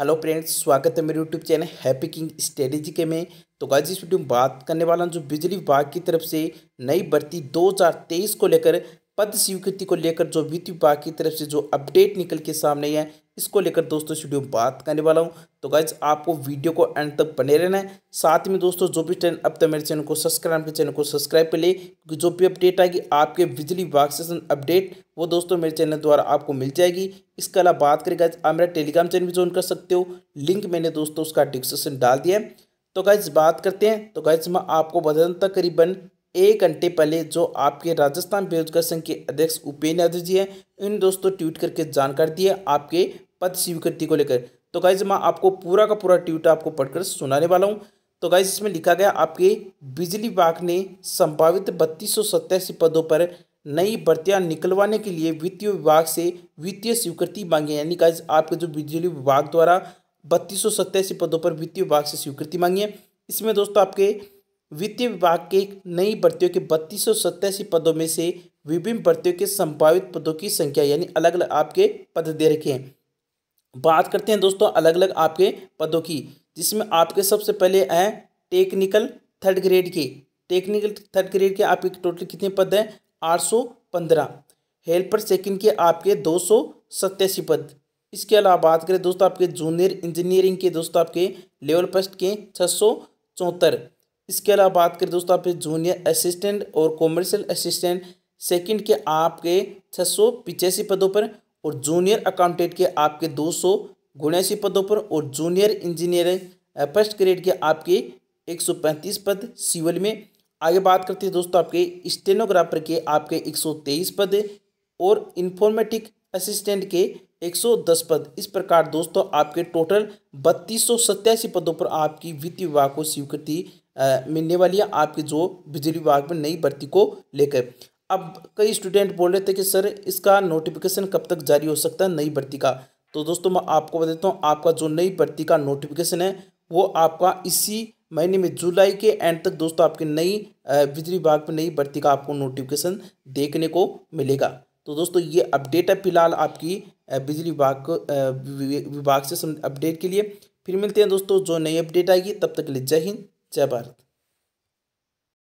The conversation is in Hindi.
हेलो फ्रेंड्स स्वागत है मेरे YouTube channel happy king strategy के में तो गाइस इस वीडियो में बात करने वाला हूँ जो बिजली विभाग की तरफ से नई भर्ती 2023 को लेकर पद स्वीकृति को लेकर जो वित्त विभाग की तरफ से जो अपडेट निकल के सामने है इसको लेकर दोस्तों स्टूडियो में बात करने वाला हूँ तो गाइज आपको वीडियो को एंड तक बने रहना है साथ में दोस्तों जो भी ट्रेन अब तक मेरे चैनल को सब्सक्राइब के चैनल को सब्सक्राइब कर ले क्योंकि जो भी अपडेट आएगी आपके बिजली विभाग से अपडेट वो दोस्तों मेरे चैनल द्वारा आपको मिल जाएगी इसके अलावा बात करें गाइज आप मेरा टेलीग्राम चैनल भी ज्वाइन कर सकते हो लिंक मैंने दोस्तों उसका डिस्क्रिप्शन डाल दिया है तो गाइज बात करते हैं तो गाइज मैं आपको बदलता करीबन एक घंटे पहले जो आपके राजस्थान बेरोजगार संघ के अध्यक्ष उपेन्द्र यादव जी हैं इन दोस्तों ट्वीट करके जानकारी दी है आपके पद स्वीकृति को लेकर तो गाइज मैं आपको पूरा का पूरा ट्वीट आपको पढ़कर सुनाने वाला हूँ तो गाइज इसमें लिखा गया आपके बिजली विभाग ने संभावित बत्तीस पदों पर नई भर्तियाँ निकलवाने के लिए वित्तीय विभाग से वित्तीय स्वीकृति मांगी यानी गाइज आपके जो बिजली विभाग द्वारा बत्तीस पदों पर वित्तीय विभाग से स्वीकृति मांगी है इसमें दोस्तों आपके वित्तीय विभाग के नई भर्तियों के बत्तीस सौ पदों में से विभिन्न भर्तियों के संभावित पदों की संख्या यानी अलग अलग आपके पद दे रखे हैं बात करते हैं दोस्तों अलग अलग आपके पदों की जिसमें आपके सबसे पहले हैं टेक्निकल थर्ड ग्रेड के टेक्निकल थर्ड ग्रेड के आपके टोटल कितने पद हैं आठ सौ पंद्रह हेल्पर सेकेंड के आपके दो सौ सत्तासी पद इसके अलावा बात करें दोस्तों आपके जूनियर इंजीनियरिंग के दोस्तों आपके लेवल फर्स्ट के छः सौ चौहत्तर इसके अलावा बात करें दोस्तों आप जूनियर असिस्टेंट और कॉमर्शियल असिस्टेंट सेकंड के आपके छः सौ पिचासी पदों पर और जूनियर अकाउंटेंट के आपके दो सौ पदों पर और जूनियर इंजीनियर फर्स्ट ग्रेड के आपके एक सौ पैंतीस पद सिविल में आगे बात करते हैं दोस्तों आपके स्टेनोग्राफर के आपके एक सौ तेईस पद और इन्फॉर्मेटिक असिस्टेंट के एक सौ दस पद इस प्रकार दोस्तों आपके टोटल बत्तीस सौ सत्तासी पदों पर आपकी वित्त विभाग को स्वीकृति मिलने वाली है आपके जो बिजली विभाग में नई भर्ती को लेकर अब कई स्टूडेंट बोल रहे थे कि सर इसका नोटिफिकेशन कब तक जारी हो सकता है नई भर्ती का तो दोस्तों मैं आपको बता देता हूँ आपका जो नई भर्ती का नोटिफिकेशन है वो आपका इसी महीने में जुलाई के एंड तक दोस्तों आपकी नई बिजली विभाग में नई भर्ती का आपको नोटिफिकेशन देखने को मिलेगा तो दोस्तों ये अपडेट है फिलहाल आपकी बिजली विभाग विभाग से अपडेट के लिए फिर मिलते हैं दोस्तों जो नई अपडेट आएगी तब तक के लिए जय हिंद जय भारत